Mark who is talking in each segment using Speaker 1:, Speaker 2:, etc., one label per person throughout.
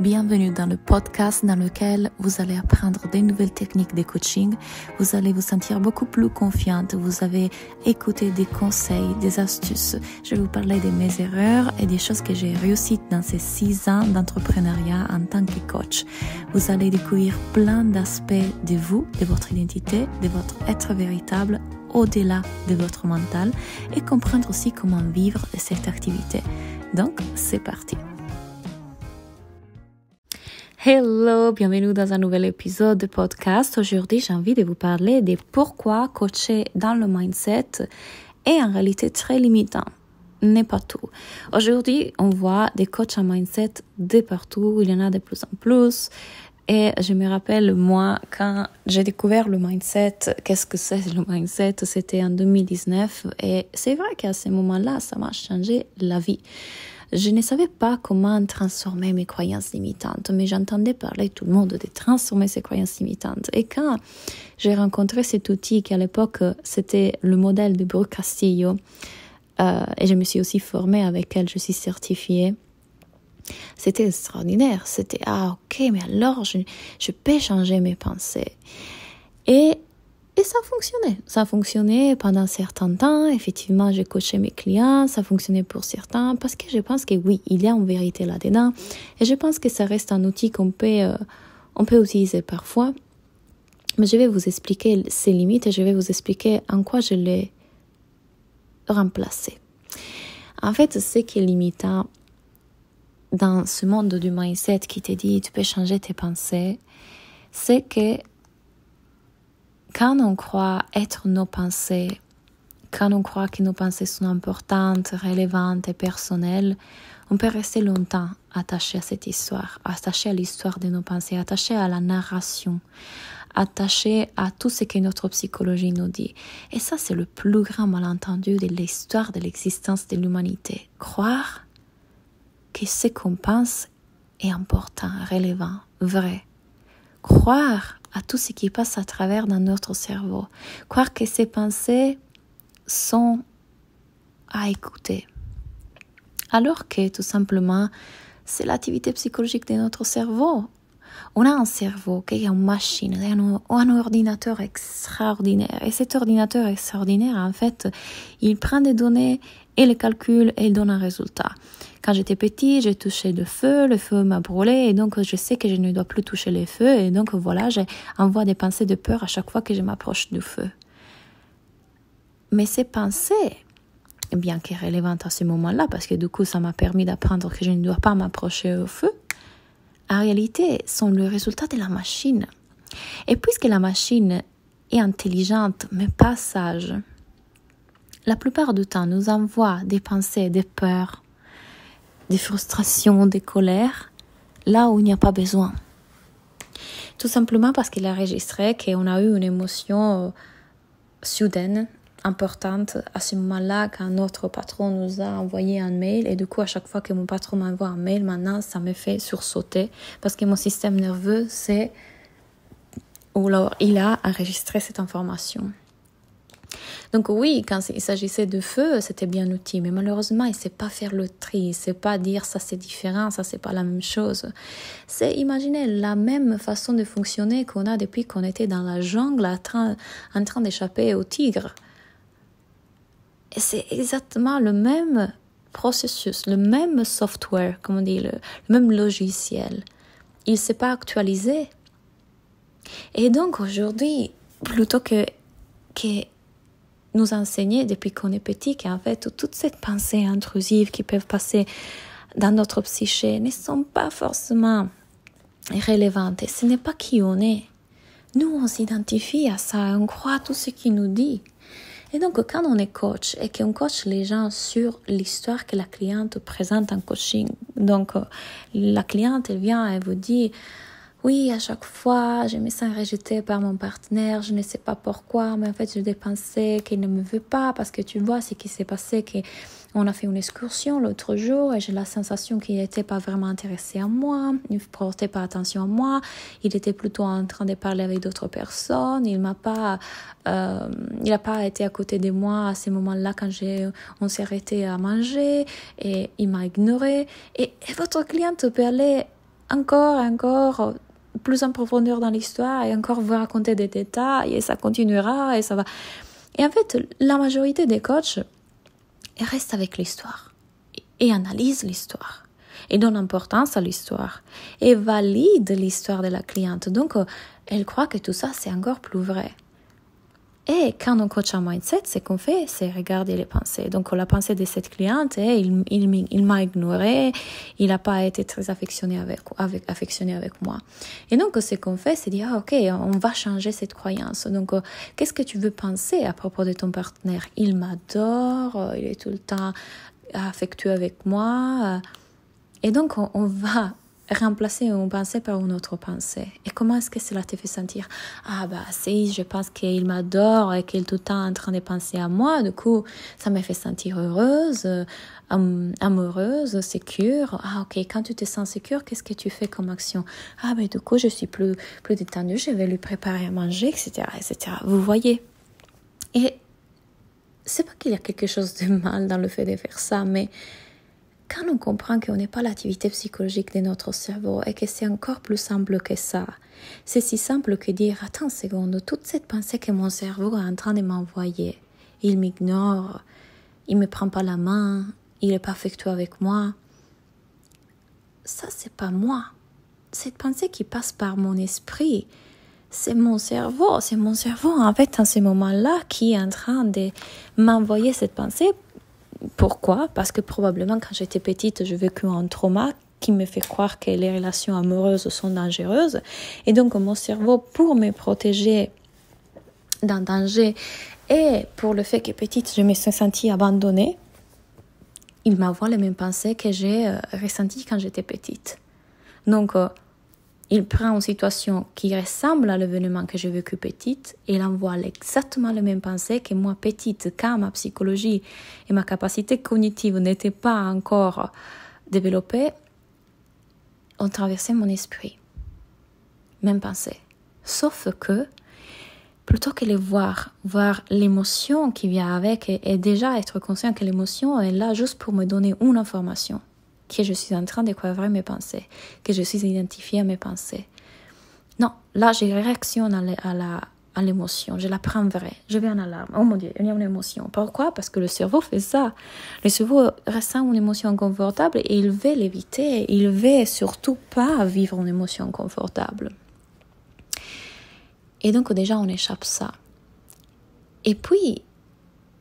Speaker 1: Bienvenue dans le podcast dans lequel vous allez apprendre des nouvelles techniques de coaching, vous allez vous sentir beaucoup plus confiante, vous avez écouté des conseils, des astuces. Je vais vous parler de mes erreurs et des choses que j'ai réussies dans ces six ans d'entrepreneuriat en tant que coach. Vous allez découvrir plein d'aspects de vous, de votre identité, de votre être véritable au-delà de votre mental et comprendre aussi comment vivre cette activité. Donc, c'est parti. Hello, bienvenue dans un nouvel épisode de podcast. Aujourd'hui, j'ai envie de vous parler de pourquoi coacher dans le mindset est en réalité très limitant. N'est pas tout. Aujourd'hui, on voit des coachs en mindset de partout. Il y en a de plus en plus. Et je me rappelle, moi, quand j'ai découvert le mindset, qu'est-ce que c'est le mindset C'était en 2019. Et c'est vrai qu'à ce moment-là, ça m'a changé la vie. Je ne savais pas comment transformer mes croyances limitantes, mais j'entendais parler tout le monde de transformer ses croyances limitantes. Et quand j'ai rencontré cet outil, qui à l'époque c'était le modèle de Brooke Castillo, euh, et je me suis aussi formée avec elle, je suis certifiée. C'était extraordinaire. C'était ah ok, mais alors je, je peux changer mes pensées. Et et ça fonctionnait. Ça fonctionnait pendant un certain temps. Effectivement, j'ai coaché mes clients. Ça fonctionnait pour certains parce que je pense que oui, il y a en vérité là-dedans. Et je pense que ça reste un outil qu'on peut, euh, on peut utiliser parfois. Mais je vais vous expliquer ses limites et je vais vous expliquer en quoi je l'ai remplacé. En fait, ce qui est limitant dans ce monde du mindset qui te dit tu peux changer tes pensées, c'est que quand on croit être nos pensées, quand on croit que nos pensées sont importantes, relevantes et personnelles, on peut rester longtemps attaché à cette histoire, attaché à l'histoire de nos pensées, attaché à la narration, attaché à tout ce que notre psychologie nous dit. Et ça, c'est le plus grand malentendu de l'histoire de l'existence de l'humanité. Croire que ce qu'on pense est important, relevant, vrai. Croire à tout ce qui passe à travers dans notre cerveau. Croire que ces pensées sont à écouter. Alors que tout simplement, c'est l'activité psychologique de notre cerveau. On a un cerveau qui est une machine, un ordinateur extraordinaire. Et cet ordinateur extraordinaire, en fait, il prend des données et le calcul, et il donne un résultat. Quand j'étais petit, j'ai touché le feu, le feu m'a brûlé et donc je sais que je ne dois plus toucher les feux et donc voilà, j'envoie des pensées de peur à chaque fois que je m'approche du feu. Mais ces pensées, eh bien qu'elles soient relevantes à ce moment-là, parce que du coup ça m'a permis d'apprendre que je ne dois pas m'approcher au feu, en réalité sont le résultat de la machine. Et puisque la machine est intelligente mais pas sage, la plupart du temps nous envoie des pensées, des peurs, des frustrations, des colères, là où il n'y a pas besoin. Tout simplement parce qu'il a enregistré qu'on a eu une émotion euh, soudaine, importante à ce moment-là quand notre patron nous a envoyé un mail et du coup à chaque fois que mon patron m'envoie un mail maintenant ça me fait sursauter parce que mon système nerveux c'est alors il a enregistré cette information. Donc oui, quand il s'agissait de feu, c'était bien outil, mais malheureusement, il ne sait pas faire le tri, il ne sait pas dire ça c'est différent, ça c'est pas la même chose. C'est imaginer la même façon de fonctionner qu'on a depuis qu'on était dans la jungle en train d'échapper au tigre. Et c'est exactement le même processus, le même software, comme on dit, le, même logiciel. Il ne s'est pas actualisé. Et donc aujourd'hui, plutôt que nous enseigner depuis qu'on est petit qu'en fait, toutes ces pensées intrusives qui peuvent passer dans notre psyché ne sont pas forcément et Ce n'est pas qui on est. Nous, on s'identifie à ça, on croit tout ce qu'il nous dit. Et donc, quand on est coach et qu'on coach les gens sur l'histoire que la cliente présente en coaching, donc euh, la cliente, elle vient et vous dit, oui, à chaque fois, je me sens rejetée par mon partenaire, je ne sais pas pourquoi, mais en fait, je dépensais qu'il ne me veut pas parce que tu vois ce qui s'est passé, qu'on a fait une excursion l'autre jour et j'ai la sensation qu'il n'était pas vraiment intéressé à moi, il ne portait pas attention à moi, il était plutôt en train de parler avec d'autres personnes, il m'a pas, euh, il n'a pas été à côté de moi à ces moments-là quand j'ai, on s'est arrêté à manger et il m'a ignoré. Et, votre client peut aller encore, encore plus en profondeur dans l'histoire et encore vous raconter des détails et ça continuera et ça va. Et en fait, la majorité des coachs restent avec l'histoire et analysent l'histoire et donne importance à l'histoire et valide l'histoire de la cliente. Donc, euh, elle croit que tout ça, c'est encore plus vrai. Et quand on coach un mindset, ce qu'on fait, c'est regarder les pensées. Donc, la pensée de cette cliente, eh, il, il, m'a ignoré, il n'a pas été très affectionné avec, avec, affectionné avec moi. Et donc, ce qu'on fait, c'est dire, ah, ok, on va changer cette croyance. Donc, euh, qu'est-ce que tu veux penser à propos de ton partenaire Il m'adore, il est tout le temps affectueux avec moi. Et donc, on, on va remplacer une pensée par une autre pensée. Et comment est-ce que cela te fait sentir Ah bah si, je pense qu'il m'adore et qu'il est tout le temps en train de penser à moi, du coup, ça me fait sentir heureuse, euh, amoureuse, sécure. Ah ok, quand tu te sens sécure, qu'est-ce que tu fais comme action Ah bah du coup, je suis plus, plus détendue, je vais lui préparer à manger, etc. etc. Vous voyez Et c'est pas qu'il y a quelque chose de mal dans le fait de faire ça, mais quand on comprend qu'on n'est pas l'activité psychologique de notre cerveau et que c'est encore plus simple que ça, c'est si simple que dire Attends seconde, toute cette pensée que mon cerveau est en train de m'envoyer, il m'ignore, il ne me prend pas la main, il est pas avec moi. Ça, c'est pas moi. Cette pensée qui passe par mon esprit, c'est mon cerveau, c'est mon cerveau en fait en ce moment-là qui est en train de m'envoyer cette pensée pourquoi Parce que probablement quand j'étais petite, j'ai vécu un trauma qui me fait croire que les relations amoureuses sont dangereuses. Et donc mon cerveau, pour me protéger d'un danger et pour le fait que petite, je me suis sentie abandonnée, il m'envoie les mêmes pensées que j'ai euh, ressenties quand j'étais petite. Donc, euh, il prend une situation qui ressemble à l'événement que j'ai vécu petite et il envoie exactement les même pensée que moi petite, car ma psychologie et ma capacité cognitive n'étaient pas encore développées, ont traversé mon esprit. Même pensée. Sauf que, plutôt que les voir, voir l'émotion qui vient avec et déjà être conscient que l'émotion est là juste pour me donner une information que je suis en train de couvrir mes pensées, que je suis identifiée à mes pensées. Non, là, je réaction à l'émotion, je la prends vraie, je vais en alarme. Oh mon Dieu, il y a une émotion. Pourquoi Parce que le cerveau fait ça. Le cerveau ressent une émotion inconfortable et il veut l'éviter, il veut surtout pas vivre une émotion inconfortable. Et donc déjà, on échappe ça. Et puis,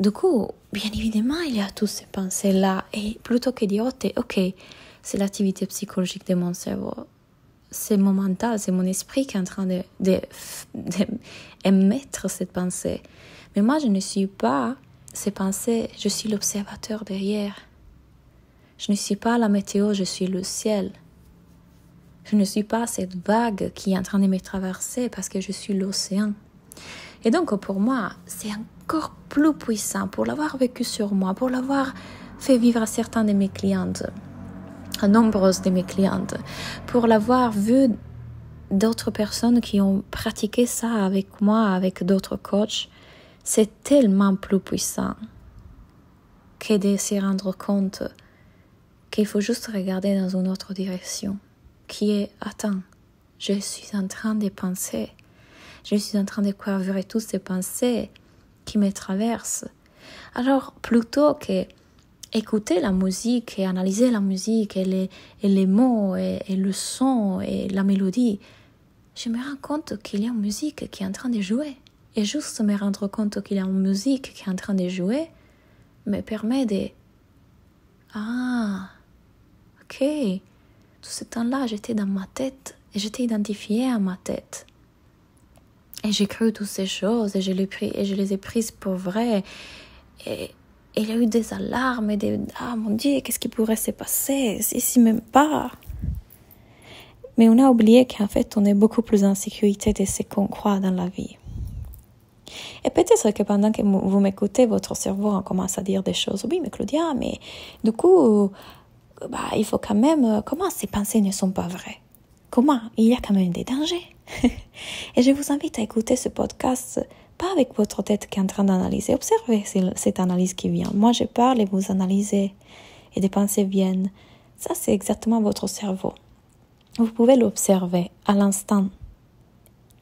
Speaker 1: du coup, bien évidemment, il y a toutes ces pensées-là. Et plutôt que dire, ok, c'est l'activité psychologique de mon cerveau. C'est mon mental, c'est mon esprit qui est en train de, de, cette pensée. Mais moi, je ne suis pas ces pensées, je suis l'observateur derrière. Je ne suis pas la météo, je suis le ciel. Je ne suis pas cette vague qui est en train de me traverser parce que je suis l'océan. Et donc, pour moi, c'est un encore plus puissant pour l'avoir vécu sur moi, pour l'avoir fait vivre à certains de mes clientes, à nombreuses de mes clientes, pour l'avoir vu d'autres personnes qui ont pratiqué ça avec moi, avec d'autres coachs. C'est tellement plus puissant que de s'y rendre compte qu'il faut juste regarder dans une autre direction, qui est, attends, je suis en train de penser, je suis en train de couvrir toutes ces pensées, qui me traverse. Alors, plutôt que écouter la musique et analyser la musique et les, et les mots et, le son et la mélodie, je me rends compte qu'il y a une musique qui est en train de jouer. Et juste me rendre compte qu'il y a une musique qui est en train de jouer me permet de... Ah, ok. Tout ce temps-là, j'étais dans ma tête et j'étais identifié à ma tête. Et j'ai cru toutes ces choses et je, les pris, et je les ai prises pour vraies. Et, il y a eu des alarmes et des Ah mon Dieu, qu'est-ce qui pourrait se passer si même pas Mais on a oublié qu'en fait, on est beaucoup plus en sécurité de ce qu'on croit dans la vie. Et peut-être que pendant que vous m'écoutez, votre cerveau en commence à dire des choses. Oui, mais Claudia, mais du coup, bah, il faut quand même. Comment ces pensées ne sont pas vraies Comment Il y a quand même des dangers. Et je vous invite à écouter ce podcast, pas avec votre tête qui est en train d'analyser. Observez cette analyse qui vient. Moi, je parle et vous analysez. Et des pensées viennent. Ça, c'est exactement votre cerveau. Vous pouvez l'observer à l'instant.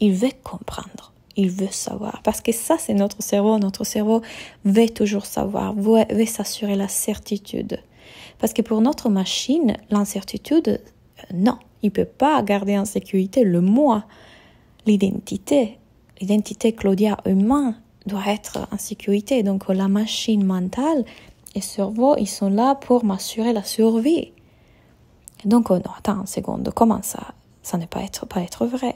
Speaker 1: Il veut comprendre. Il veut savoir. Parce que ça, c'est notre cerveau. Notre cerveau veut toujours savoir, veut, s'assurer la certitude. Parce que pour notre machine, l'incertitude, euh, non, il ne peut pas garder en sécurité le moi, l'identité. L'identité Claudia humain doit être en sécurité. Donc la machine mentale et cerveau, ils sont là pour m'assurer la survie. donc, oh attends une seconde, comment ça Ça peut pas être, pas être vrai.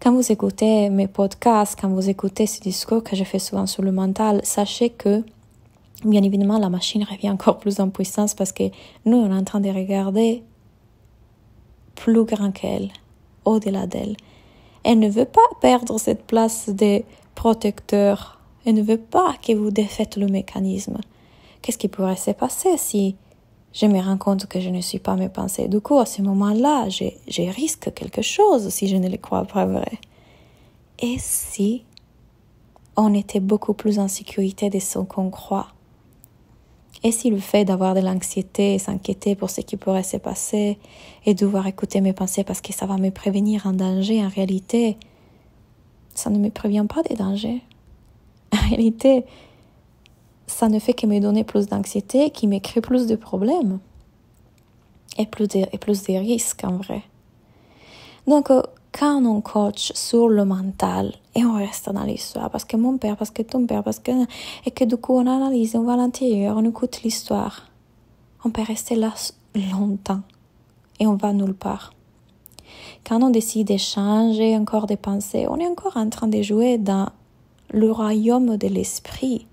Speaker 1: Quand vous écoutez mes podcasts, quand vous écoutez ces discours que je fais souvent sur le mental, sachez que, bien évidemment, la machine revient encore plus en puissance parce que nous, on est en train de regarder plus grand qu'elle, au-delà d'elle. Elle ne veut pas perdre cette place de protecteur. Elle ne veut pas que vous défaites le mécanisme. Qu'est-ce qui pourrait se passer si je me rends compte que je ne suis pas mes pensées Du coup, à ce moment-là, j'ai, risque quelque chose si je ne les crois pas vrai. Et si on était beaucoup plus en sécurité de ce qu'on croit et si le fait d'avoir de l'anxiété et s'inquiéter pour ce qui pourrait se passer et devoir écouter mes pensées parce que ça va me prévenir un danger, en réalité, ça ne me prévient pas des dangers. En réalité, ça ne fait que me donner plus d'anxiété, qui me crée plus de problèmes et plus de, et plus risques en vrai. Donc, euh, quand on coach sur le mental, et on reste dans l'histoire parce que mon père, parce que ton père, parce que et que du coup on analyse, on va à l'intérieur, on écoute l'histoire. On peut rester là longtemps et on va nulle part. Quand on décide de changer encore des pensées, on est encore en train de jouer dans le royaume de l'esprit.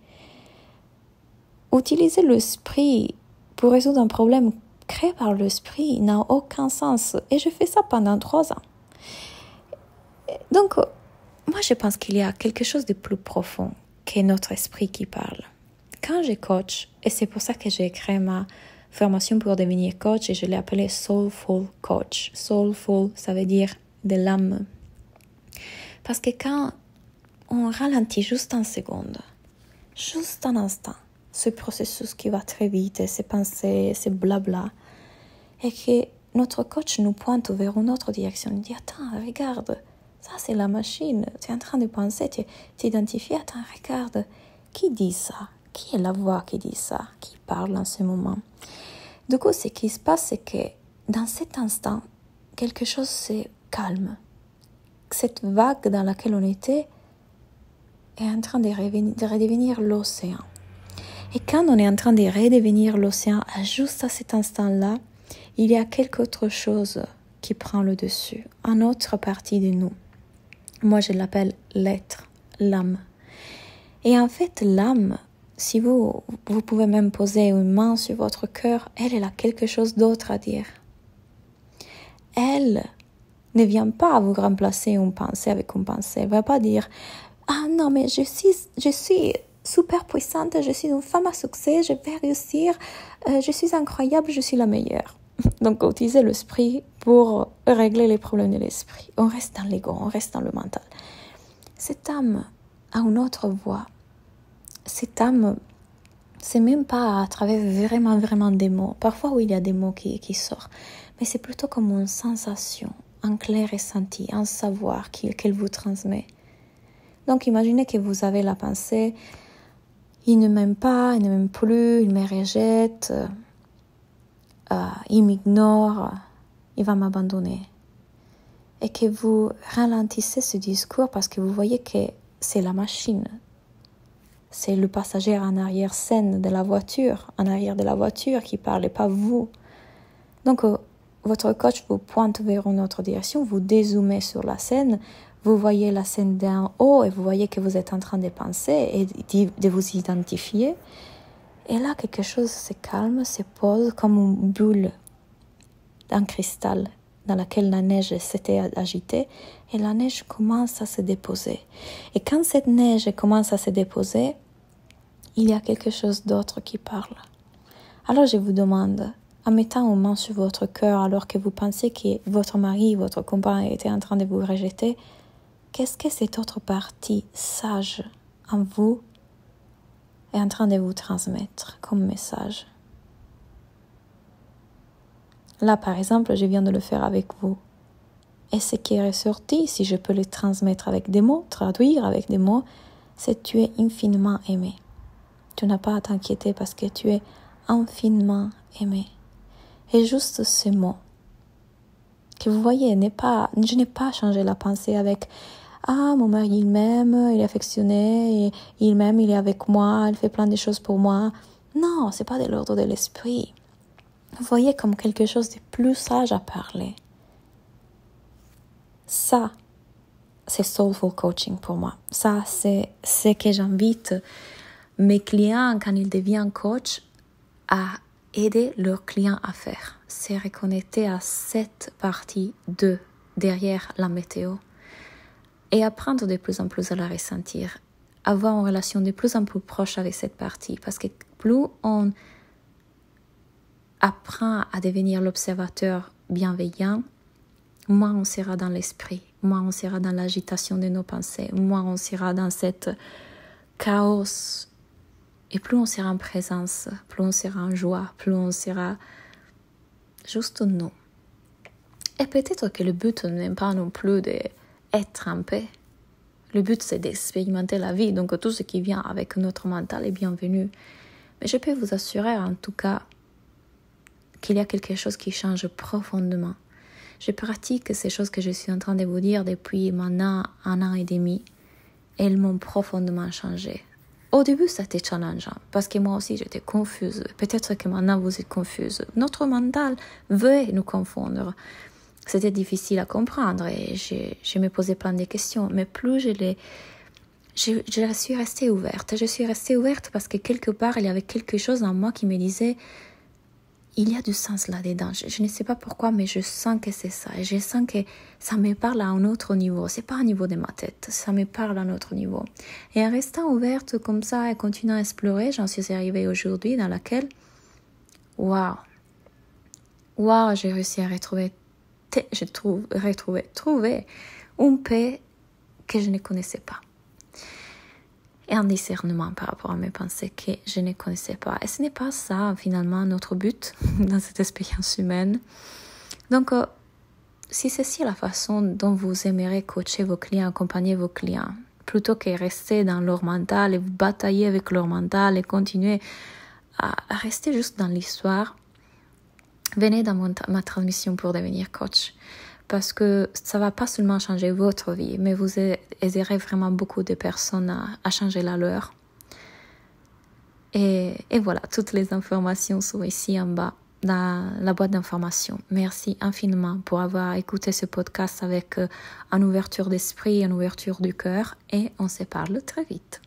Speaker 1: Utiliser l'esprit pour résoudre un problème créé par l'esprit n'a aucun sens. Et je fais ça pendant trois ans. Donc, moi, je pense qu'il y a quelque chose de plus profond que notre esprit qui parle. Quand je coach, et c'est pour ça que j'ai créé ma formation pour devenir coach et je l'ai appelée Soulful Coach. Soulful, ça veut dire de l'âme. Parce que quand on ralentit juste un seconde, juste un instant, ce processus qui va très vite, ces pensées, ces blabla, et que notre coach nous pointe vers une autre direction, il dit Attends, regarde, ça, c'est la machine. Tu es en train de penser, tu t'identifies. Attends, regarde. Qui dit ça Qui est la voix qui dit ça Qui parle en ce moment Du coup, ce qui se passe, c'est que dans cet instant, quelque chose se calme. Cette vague dans laquelle on était est en train de, redevenir l'océan. Et quand on est en train de redevenir l'océan, juste à cet instant-là, il y a quelque autre chose qui prend le dessus, une autre partie de nous. Moi, je l'appelle l'être, l'âme. Et en fait, l'âme, si vous, vous pouvez même poser une main sur votre cœur, elle, a quelque chose d'autre à dire. Elle ne vient pas vous remplacer une pensée avec une pensée. Elle ne va pas dire Ah non, mais je suis, je suis super puissante, je suis une femme à succès, je vais réussir, euh, je suis incroyable, je suis la meilleure. Donc, utiliser l'esprit pour régler les problèmes de l'esprit. On reste dans l'ego, on reste dans le mental. Cette âme a une autre voix. Cette âme, c'est même pas à travers vraiment, vraiment des mots. Parfois, oui, il y a des mots qui, sortent, mais c'est plutôt comme une sensation, un clair ressenti, un savoir qu'elle vous transmet. Donc, imaginez que vous avez la pensée il ne m'aime pas, il ne m'aime plus, il me rejette. Euh, euh, il m'ignore, il va m'abandonner. Et que vous ralentissez ce discours parce que vous voyez que c'est la machine. C'est le passager en arrière-scène de la voiture, en arrière de la voiture qui parle et pas vous. Donc, euh, votre coach vous pointe vers une autre direction, vous dézoomez sur la scène, vous voyez la scène d'en haut et vous voyez que vous êtes en train de penser et de vous identifier. Et là, quelque chose se calme, se pose comme une boule d'un cristal dans laquelle la neige s'était agitée et la neige commence à se déposer. Et quand cette neige commence à se déposer, il y a quelque chose d'autre qui parle. Alors je vous demande, en mettant une main sur votre cœur alors que vous pensez que votre mari, votre compagnon était en train de vous rejeter, qu'est-ce que cette autre partie sage en vous est en train de vous transmettre comme message. Là, par exemple, je viens de le faire avec vous. Et ce qui est ressorti, si je peux le transmettre avec des mots, traduire avec des mots, c'est tu es infiniment aimé. Tu n'as pas à t'inquiéter parce que tu es infiniment aimé. Et juste ce mot que vous voyez, n'est pas, je n'ai pas changé la pensée avec ah mon mari il m'aime, il est affectionné, il m'aime, il est avec moi, il fait plein de choses pour moi. Non, c'est pas de l'ordre de l'esprit. Vous voyez comme quelque chose de plus sage à parler. Ça, c'est soulful coaching pour moi. Ça, c'est ce que j'invite mes clients quand ils deviennent coach à aider leurs clients à faire. C'est reconnecter à cette partie de derrière la météo et apprendre de plus en plus à la ressentir, avoir une relation de plus en plus proche avec cette partie, parce que plus on apprend à devenir l'observateur bienveillant, moins on sera dans l'esprit, moins on sera dans l'agitation de nos pensées, moins on sera dans cette chaos. Et plus on sera en présence, plus on sera en joie, plus on sera juste nous. Et peut-être que le but n'est pas non plus de être en paix. Le but, c'est d'expérimenter la vie, donc tout ce qui vient avec notre mental est bienvenu. Mais je peux vous assurer, en tout cas, qu'il y a quelque chose qui change profondément. Je pratique ces choses que je suis en train de vous dire depuis maintenant un an et demi. Elles m'ont profondément changé. Au début, c'était challengeant parce que moi aussi j'étais confuse. Peut-être que maintenant vous êtes confuse. Notre mental veut nous confondre c'était difficile à comprendre et je, me posais plein de questions. Mais plus je les. Je, je suis restée ouverte. Je suis restée ouverte parce que quelque part, il y avait quelque chose en moi qui me disait il y a du sens là-dedans. Je, je, ne sais pas pourquoi, mais je sens que c'est ça. Et je sens que ça me parle à un autre niveau. C'est pas au niveau de ma tête. Ça me parle à un autre niveau. Et en restant ouverte comme ça et continuant à explorer, j'en suis arrivée aujourd'hui dans laquelle, waouh, waouh, j'ai réussi à retrouver j'ai retrouvé, trouvé une paix que je ne connaissais pas. Et un discernement par rapport à mes pensées que je ne connaissais pas. Et ce n'est pas ça, finalement, notre but dans cette expérience humaine. Donc, euh, si ceci est la façon dont vous aimerez coacher vos clients, accompagner vos clients, plutôt que rester dans leur mental et vous batailler avec leur mental et continuer à rester juste dans l'histoire, venez dans ma transmission pour devenir coach parce que ça va pas seulement changer votre vie, mais vous aiderez vraiment beaucoup de personnes à, changer la leur. Et, et, voilà, toutes les informations sont ici en bas dans la boîte d'informations. Merci infiniment pour avoir écouté ce podcast avec euh, une ouverture d'esprit, une ouverture du cœur et on se parle très vite.